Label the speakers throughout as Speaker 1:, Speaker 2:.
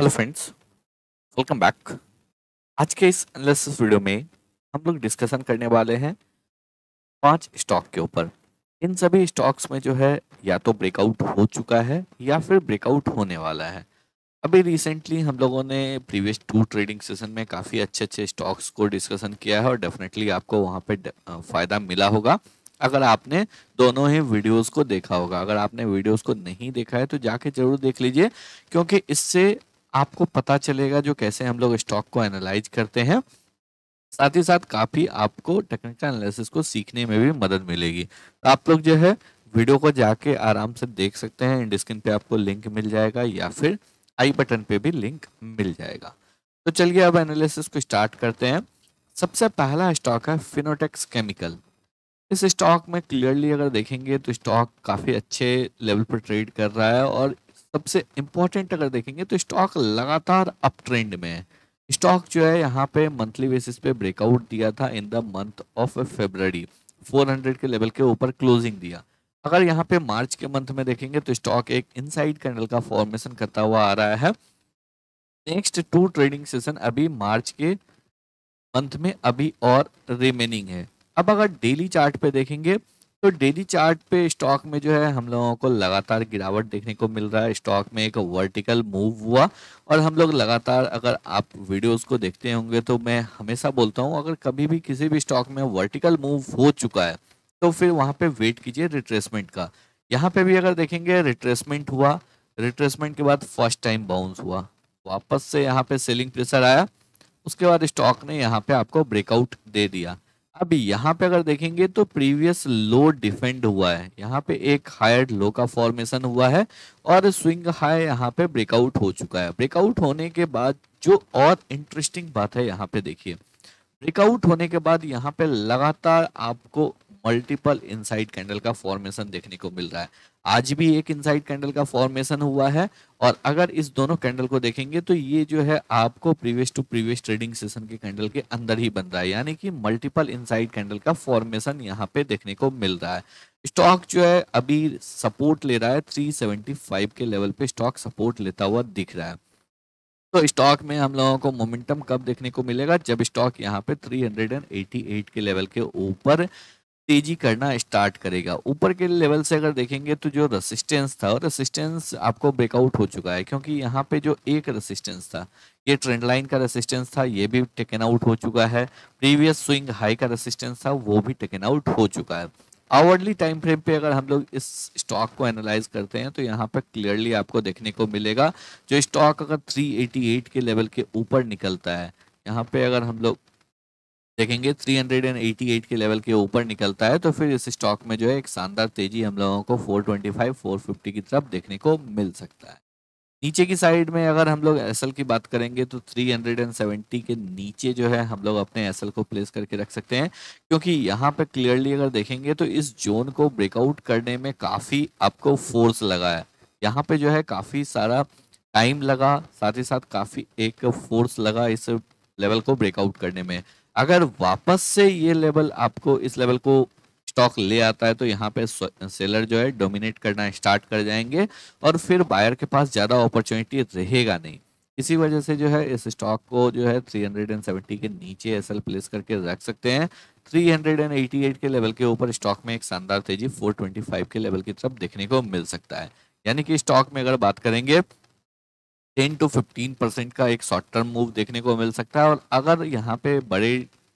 Speaker 1: hello friends welcome back आज के इस एनालिसिस वीडियो में हम लोग डिस्कशन करने वाले हैं पांच स्टॉक के ऊपर इन सभी स्टॉक्स में जो है या तो ब्रेकआउट हो चुका है या फिर ब्रेकआउट होने वाला है अभी रिसेंटली हम लोगों ने प्रीवियस टू ट्रेडिंग सेशन में काफ़ी अच्छे अच्छे स्टॉक्स को डिस्कशन किया है और डेफिनेटली आपको वहाँ पर फ़ायदा मिला होगा अगर आपने दोनों ही वीडियोस को देखा होगा अगर आपने वीडियोस को नहीं देखा है तो जाके जरूर देख लीजिए क्योंकि इससे आपको पता चलेगा जो कैसे हम लोग स्टॉक को एनालाइज करते हैं साथ ही साथ काफ़ी आपको टेक्निकल एनालिसिस को सीखने में भी मदद मिलेगी तो आप लोग जो है वीडियो को जाके आराम से देख सकते हैं इंड स्क्रीन पे आपको लिंक मिल जाएगा या फिर आई बटन पे भी लिंक मिल जाएगा तो चलिए अब एनालिसिस को स्टार्ट करते हैं सबसे पहला स्टॉक है फिनोटेक्स केमिकल इस स्टॉक में क्लियरली अगर देखेंगे तो स्टॉक काफ़ी अच्छे लेवल पर ट्रेड कर रहा है और सबसे इम्पोर्टेंट अगर देखेंगे तो स्टॉक लगातार अप ट्रेंड में है स्टॉक जो है यहाँ पे मंथली बेसिस पे ब्रेकआउट दिया था in the month of February 400 के लेवल के ऊपर क्लोजिंग दिया अगर यहाँ पे मार्च के मंथ में देखेंगे तो स्टॉक एक इनसाइड कैंडल का फॉर्मेशन करता हुआ आ रहा है नेक्स्ट टू ट्रेडिंग सेशन अभी मार्च के मंथ में अभी और रिमेनिंग है अब अगर डेली चार्ट पे देखेंगे तो डेली चार्ट पे स्टॉक में जो है हम लोगों को लगातार गिरावट देखने को मिल रहा है स्टॉक में एक वर्टिकल मूव हुआ और हम लोग लगातार अगर आप वीडियोस को देखते होंगे तो मैं हमेशा बोलता हूँ अगर कभी भी किसी भी स्टॉक में वर्टिकल मूव हो चुका है तो फिर वहाँ पे वेट कीजिए रिट्रेसमेंट का यहाँ पे भी अगर देखेंगे रिट्रेसमेंट हुआ रिट्रेसमेंट के बाद फर्स्ट टाइम बाउंस हुआ वापस से यहाँ पे सेलिंग प्रेशर आया उसके बाद स्टॉक ने यहाँ पे आपको ब्रेकआउट दे दिया अभी यहाँ पे अगर देखेंगे तो प्रीवियस लो डिफेंड हुआ है यहाँ पे एक हायर लो का फॉर्मेशन हुआ है और स्विंग हाई यहाँ पे ब्रेकआउट हो चुका है ब्रेकआउट होने के बाद जो और इंटरेस्टिंग बात है यहाँ पे देखिए ब्रेकआउट होने के बाद यहाँ पे लगातार आपको मल्टीपल इनसाइड कैंडल का फॉर्मेशन देखने को मिल रहा है आज भी एक इनसाइड कैंडल का फॉर्मेशन हुआ है और अगर इस दोनों कैंडल को देखेंगे तो ये जो है आपको previous to previous trading session के कैंडल के अंदर ही बन रहा है यानी कि मल्टीपल इनसाइड कैंडल का फॉर्मेशन यहाँ पे देखने को मिल रहा है स्टॉक जो है अभी सपोर्ट ले रहा है थ्री के लेवल पे स्टॉक सपोर्ट लेता हुआ दिख रहा है तो स्टॉक में हम लोगों को मोमेंटम कब देखने को मिलेगा जब स्टॉक यहाँ पे 388 के लेवल के ऊपर तेजी करना स्टार्ट करेगा ऊपर के लेवल से अगर देखेंगे तो जो रेसिस्टेंस था और रेसिस्टेंस आपको ब्रेकआउट हो चुका है क्योंकि यहाँ पे जो एक रेसिस्टेंस था ये ट्रेंड लाइन का रेसिस्टेंस था ये भी टेकन आउट हो चुका है प्रीवियस स्विंग हाई का रेसिस्टेंस था वो भी टेकन आउट हो चुका है आवर्डली टाइम फ्रेम पे अगर हम लोग इस स्टॉक को एनालाइज करते हैं तो यहाँ पर क्लियरली आपको देखने को मिलेगा जो स्टॉक अगर थ्री के लेवल के ऊपर निकलता है यहाँ पे अगर हम लोग देखेंगे 388 के लेवल के ऊपर निकलता है तो फिर इस स्टॉक में जो है एक शानदार तेजी हम लोगों को 425, 450 की तरफ देखने को मिल सकता है नीचे की साइड में अगर हम लोग एस की बात करेंगे तो 370 के नीचे जो है हम लोग अपने एस को प्लेस करके रख सकते हैं क्योंकि यहाँ पे क्लियरली अगर देखेंगे तो इस जोन को ब्रेकआउट करने में काफ़ी आपको फोर्स लगा है यहाँ पे जो है काफ़ी सारा टाइम लगा साथ ही साथ काफ़ी एक फोर्स लगा इस लेवल को ब्रेकआउट करने में अगर वापस से ये लेवल आपको इस लेवल को स्टॉक ले आता है तो यहाँ पे सेलर जो है डोमिनेट करना स्टार्ट कर जाएंगे और फिर बायर के पास ज़्यादा अपॉर्चुनिटी रहेगा नहीं इसी वजह से जो है इस स्टॉक को जो है 370 के नीचे एस प्लेस करके रख सकते हैं 388 के लेवल के ऊपर स्टॉक में एक शानदार तेजी 425 के लेवल की तरफ देखने को मिल सकता है यानी कि स्टॉक में अगर बात करेंगे टेन टू फिफ्टीन परसेंट का एक शॉर्ट टर्म मूव देखने को मिल सकता है और अगर यहाँ पे बड़े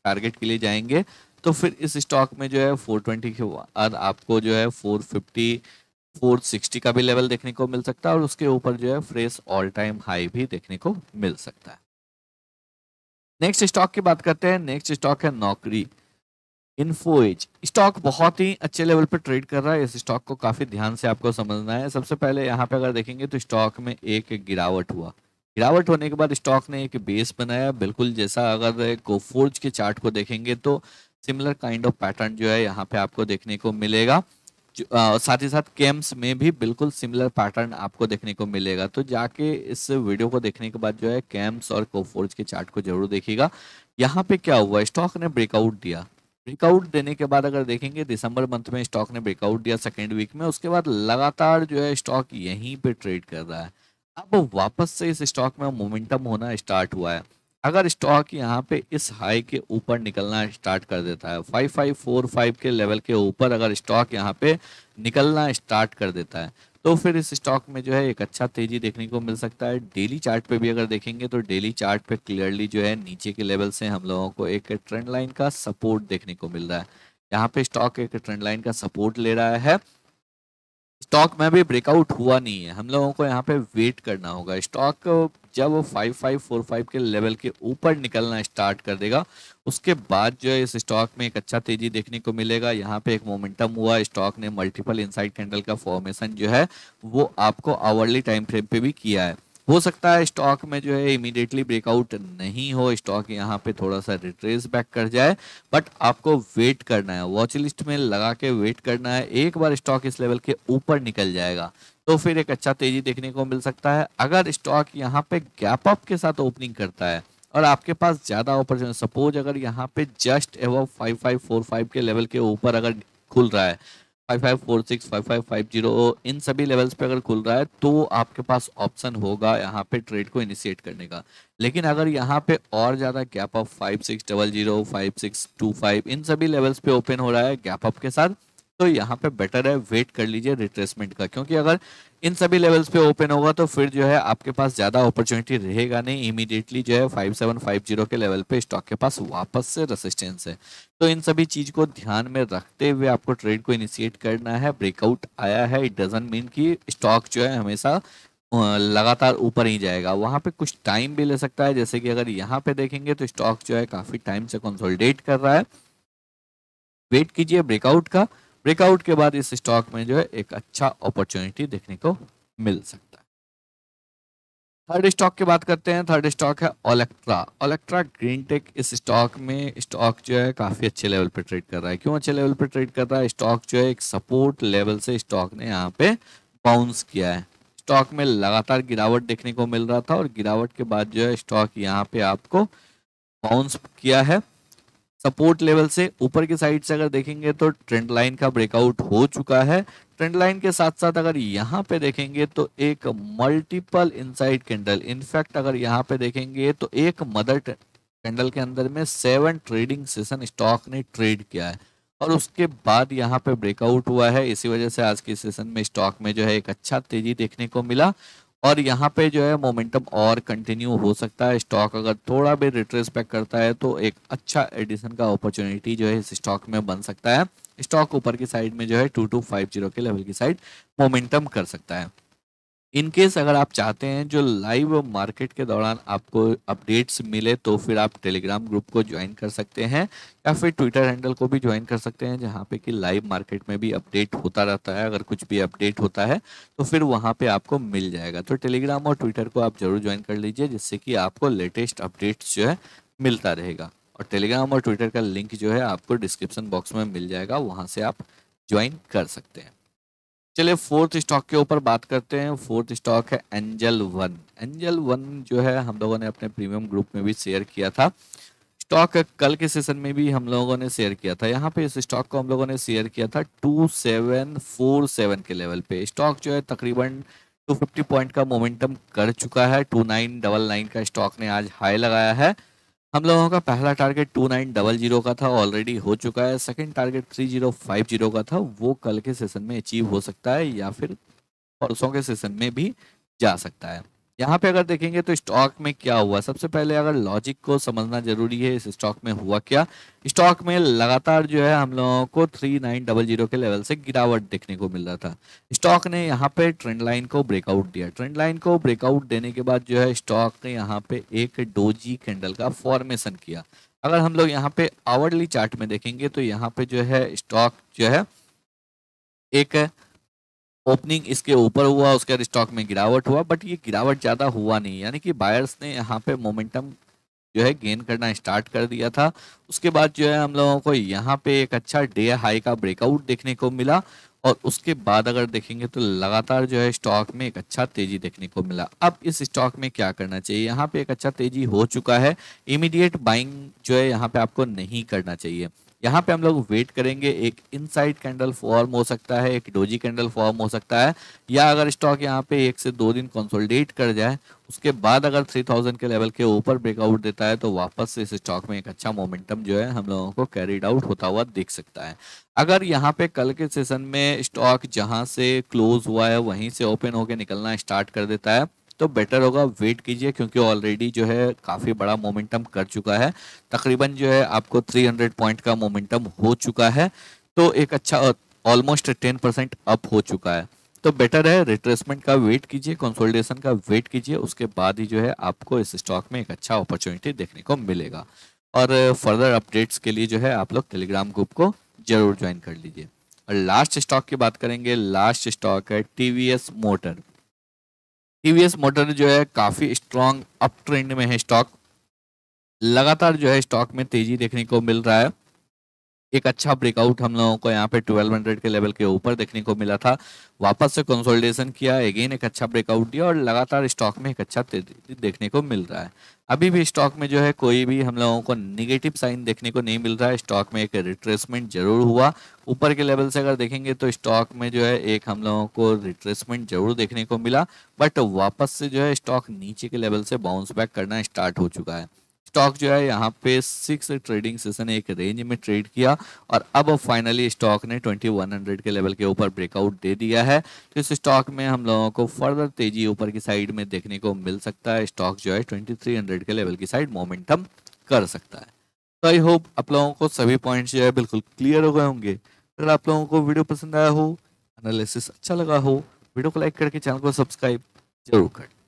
Speaker 1: टारगेट के लिए जाएंगे तो फिर इस स्टॉक में जो है फोर ट्वेंटी के बाद आपको जो है फोर फिफ्टी फोर सिक्सटी का भी लेवल देखने को मिल सकता है और उसके ऊपर जो है फ्रेश ऑल टाइम हाई भी देखने को मिल सकता है नेक्स्ट स्टॉक की बात करते हैं नेक्स्ट स्टॉक है नौकरी इन्फोएज स्टॉक बहुत ही अच्छे लेवल पर ट्रेड कर रहा है इस स्टॉक को काफ़ी ध्यान से आपको समझना है सबसे पहले यहाँ पे अगर देखेंगे तो स्टॉक में एक गिरावट हुआ गिरावट होने के बाद स्टॉक ने एक बेस बनाया बिल्कुल जैसा अगर गोफोर्ज के चार्ट को देखेंगे तो सिमिलर काइंड ऑफ पैटर्न जो है यहाँ पे आपको देखने को मिलेगा आ, साथ ही साथ केम्स में भी बिल्कुल सिमिलर पैटर्न आपको देखने को मिलेगा तो जाके इस वीडियो को देखने के बाद जो है कैम्स और कोफोर्ज के चार्ट को जरूर देखिएगा यहाँ पे क्या हुआ स्टॉक ने ब्रेकआउट दिया ब्रेकआउट देने के बाद अगर देखेंगे दिसंबर मंथ में स्टॉक ने ब्रेकआउट दिया सेकेंड वीक में उसके बाद लगातार जो है स्टॉक यहीं पर ट्रेड कर रहा है अब वापस से इस स्टॉक में मोमेंटम होना स्टार्ट हुआ है अगर स्टॉक यहाँ पे इस हाई के ऊपर निकलना स्टार्ट कर देता है फाइव फाइव फोर फाइव के लेवल के ऊपर अगर स्टॉक यहाँ पे निकलना स्टार्ट कर देता है तो फिर इस स्टॉक में जो है एक अच्छा तेजी देखने को मिल सकता है डेली चार्ट पे भी अगर देखेंगे तो डेली चार्ट पे क्लियरली जो है नीचे के लेवल से हम लोगों को एक ट्रेंड लाइन का सपोर्ट देखने को मिल रहा है यहाँ पे स्टॉक एक ट्रेंड लाइन का सपोर्ट ले रहा है स्टॉक में भी ब्रेकआउट हुआ नहीं है हम लोगों को यहाँ पे वेट करना होगा स्टॉक जब वो फाइव फाइव फोर फाइव के लेवल के ऊपर निकलना स्टार्ट कर देगा उसके बाद जो है इस स्टॉक में एक अच्छा तेजी देखने को मिलेगा यहाँ पे एक मोमेंटम हुआ स्टॉक ने मल्टीपल इनसाइड कैंडल का फॉर्मेशन जो है वो आपको आवर्ली टाइम फ्रेम पे भी किया है हो सकता है स्टॉक में जो है इमीडिएटली ब्रेकआउट नहीं हो स्टॉक यहाँ पे थोड़ा सा रिट्रेस बैक कर जाए बट आपको वेट करना है वॉच लिस्ट में लगा के वेट करना है एक बार स्टॉक इस लेवल के ऊपर निकल जाएगा तो फिर एक अच्छा तेजी देखने को मिल सकता है अगर स्टॉक यहाँ पे गैप अप के साथ ओपनिंग करता है और आपके पास ज़्यादा ऑपरचुनिटी सपोज अगर यहाँ पे जस्ट एवं फाइव फाइव फोर फाइव के लेवल के ऊपर अगर खुल रहा है 55465550 इन सभी लेवल्स पे अगर खुल रहा है तो आपके पास ऑप्शन होगा यहाँ पे ट्रेड को इनिशिएट करने का लेकिन अगर यहाँ पे और ज़्यादा गैप अप टू फाइव इन सभी लेवल्स पे ओपन हो रहा है गैप अप के साथ तो यहाँ पे बेटर है वेट कर लीजिए रिट्रेसमेंट का क्योंकि अगर इन सभी लेवल्स पे ओपन होगा तो फिर जो है आपके पास ज़्यादा अपॉर्चुनिटी रहेगा नहीं इमीडिएटली जो है 5750 के लेवल पे स्टॉक के पास वापस से रेसिस्टेंस है तो इन सभी चीज़ को ध्यान में रखते हुए आपको ट्रेड को इनिशिएट करना है ब्रेकआउट आया है इट डजेंट मीन की स्टॉक जो है हमेशा लगातार ऊपर ही जाएगा वहाँ पे कुछ टाइम भी ले सकता है जैसे कि अगर यहाँ पे देखेंगे तो स्टॉक जो है काफ़ी टाइम से कंसोलिडेट कर रहा है वेट कीजिए ब्रेकआउट का ब्रेकआउट के बाद इस स्टॉक में जो है एक अच्छा अपॉर्चुनिटी देखने को मिल सकता है थर्ड स्टॉक की बात करते हैं थर्ड स्टॉक है ओलेक्ट्रा ओलेक्ट्रा ग्रीन टेक इस स्टॉक में स्टॉक जो है काफ़ी अच्छे लेवल पर ट्रेड कर रहा है क्यों अच्छे लेवल पर ट्रेड कर रहा है स्टॉक जो है एक सपोर्ट लेवल से स्टॉक ने यहाँ पे बाउंस किया है स्टॉक में लगातार गिरावट देखने को मिल रहा था और गिरावट के बाद जो है स्टॉक यहाँ पे आपको बाउंस किया है सपोर्ट लेवल से ऊपर की साइड से अगर देखेंगे तो ट्रेंड लाइन का ब्रेकआउट हो चुका है ट्रेंड लाइन के साथ साथ अगर यहाँ पे देखेंगे तो एक मल्टीपल इनसाइड कैंडल इनफैक्ट अगर यहाँ पे देखेंगे तो एक मदर कैंडल के अंदर में सेवन ट्रेडिंग सेशन स्टॉक ने ट्रेड किया है और उसके बाद यहाँ पे ब्रेकआउट हुआ है इसी वजह से आज के सेशन में स्टॉक में जो है एक अच्छा तेजी देखने को मिला और यहाँ पे जो है मोमेंटम और कंटिन्यू हो सकता है स्टॉक अगर थोड़ा भी रिट्रेस पैक करता है तो एक अच्छा एडिशन का अपॉर्चुनिटी जो है इस स्टॉक में बन सकता है स्टॉक ऊपर की साइड में जो है टू टू फाइव जीरो के लेवल की साइड मोमेंटम कर सकता है इनकेस अगर आप चाहते हैं जो लाइव मार्केट के दौरान आपको अपडेट्स मिले तो फिर आप टेलीग्राम ग्रुप को ज्वाइन कर सकते हैं या फिर ट्विटर हैंडल को भी ज्वाइन कर सकते हैं जहाँ पे कि लाइव मार्केट में भी अपडेट होता रहता है अगर कुछ भी अपडेट होता है तो फिर वहाँ पे आपको मिल जाएगा तो टेलीग्राम और ट्विटर को आप जरूर ज्वाइन कर लीजिए जिससे कि आपको लेटेस्ट अपडेट्स जो है मिलता रहेगा और टेलीग्राम और ट्विटर का लिंक जो है आपको डिस्क्रिप्सन बॉक्स में मिल जाएगा वहाँ से आप ज्वाइन कर सकते हैं चलिए फोर्थ स्टॉक के ऊपर बात करते हैं फोर्थ स्टॉक है एंजल वन एंजल वन जो है हम लोगों ने अपने प्रीमियम ग्रुप में भी शेयर किया था स्टॉक कल के सेशन में भी हम लोगों ने शेयर किया था यहाँ पे इस स्टॉक को हम लोगों ने शेयर किया था टू सेवन फोर सेवन के लेवल पे स्टॉक जो है तकरीबन 250 पॉइंट का मोमेंटम कर चुका है टू नाइन डबल नाइन का स्टॉक ने आज हाई लगाया है हम लोगों का पहला target two nine double zero का था ऑलरेडी हो चुका है second target three zero five zero का था वो कल के सेशन में अचीव हो सकता है या फिर परसों के सेशन में भी जा सकता है यहाँ पे अगर देखेंगे तो स्टॉक में क्या हुआ सबसे पहले अगर लॉजिक को समझना जरूरी है इस स्टॉक में हुआ क्या स्टॉक में लगातार जो है हम लोगों को थ्री नाइन डबल जीरो के लेवल से गिरावट देखने को मिल रहा था स्टॉक ने यहाँ पे ट्रेंड लाइन को ब्रेकआउट दिया ट्रेंड लाइन को ब्रेकआउट देने के बाद जो है स्टॉक ने यहाँ पे एक डोजी कैंडल का फॉर्मेशन किया अगर हम लोग यहाँ पे आवर्डली चार्ट में देखेंगे तो यहाँ पे जो है स्टॉक जो है एक ओपनिंग इसके ऊपर हुआ उसके बाद स्टॉक में गिरावट हुआ बट ये गिरावट ज़्यादा हुआ नहीं यानी कि बायर्स ने यहाँ पे मोमेंटम जो है गेन करना स्टार्ट कर दिया था उसके बाद जो है हम लोगों को यहाँ पे एक अच्छा डे हाई का ब्रेकआउट देखने को मिला और उसके बाद अगर देखेंगे तो लगातार जो है स्टॉक में एक अच्छा तेजी देखने को मिला अब इस स्टॉक में क्या करना चाहिए यहाँ पे एक अच्छा तेजी हो चुका है इमीडिएट बाइंग जो है यहाँ पे आपको नहीं करना चाहिए यहाँ पे हम लोग वेट करेंगे एक इनसाइड कैंडल फॉर्म हो सकता है एक डोजी कैंडल फॉर्म हो सकता है या अगर स्टॉक यहाँ पे एक से दो दिन कंसोलिडेट कर जाए उसके बाद अगर 3000 के लेवल के ऊपर ब्रेकआउट देता है तो वापस से इस स्टॉक में एक अच्छा मोमेंटम जो है हम लोगों को कैरिड आउट होता हुआ देख सकता है अगर यहाँ पे कल के सेशन में स्टॉक जहाँ से क्लोज हुआ है वहीं से ओपन होकर निकलना स्टार्ट कर देता है तो बेटर होगा वेट कीजिए क्योंकि ऑलरेडी जो है काफ़ी बड़ा मोमेंटम कर चुका है तकरीबन जो है आपको 300 पॉइंट का मोमेंटम हो चुका है तो एक अच्छा ऑलमोस्ट टेन परसेंट अप हो चुका है तो बेटर है रिट्रेसमेंट का वेट कीजिए कंसोलिडेशन का वेट कीजिए उसके बाद ही जो है आपको इस स्टॉक में एक अच्छा अपॉर्चुनिटी देखने को मिलेगा और फर्दर अपडेट्स के लिए जो है आप लोग टेलीग्राम ग्रुप को जरूर ज्वाइन कर लीजिए और लास्ट स्टॉक की बात करेंगे लास्ट स्टॉक है टी मोटर टीवीएस मोटर जो है काफ़ी स्ट्रॉन्ग अप ट्रेंड में है स्टॉक लगातार जो है स्टॉक में तेजी देखने को मिल रहा है एक अच्छा ब्रेकआउट हम लोगों को यहाँ पे 1200 के लेवल के ऊपर देखने को मिला था वापस से कंसोलिडेशन किया अगेन एक अच्छा ब्रेकआउट दिया और लगातार स्टॉक में एक अच्छा देखने को मिल रहा है अभी भी स्टॉक में जो है कोई भी हम लोगों को निगेटिव साइन देखने को नहीं मिल रहा है स्टॉक में एक रिट्रेसमेंट जरूर हुआ ऊपर के लेवल से अगर देखेंगे तो स्टॉक में जो है एक हम लोगों को रिट्रेसमेंट जरूर देखने को मिला बट वापस से जो है स्टॉक नीचे के लेवल से बाउंस बैक करना स्टार्ट हो चुका है स्टॉक जो है यहाँ पे सिक्स ट्रेडिंग सेशन एक रेंज में ट्रेड किया और अब फाइनली स्टॉक ने 2100 के लेवल के ऊपर ब्रेकआउट दे दिया है तो इस स्टॉक में हम लोगों को फर्दर तेजी ऊपर की साइड में देखने को मिल सकता है स्टॉक जो है 2300 के लेवल की साइड मोमेंटम कर सकता है तो आई होप आप लोगों को सभी पॉइंट जो है बिल्कुल क्लियर हो गए होंगे अगर आप लोगों को वीडियो पसंद आया हो एनालिसिस अच्छा लगा हो वीडियो को लाइक करके चैनल को सब्सक्राइब जरूर करें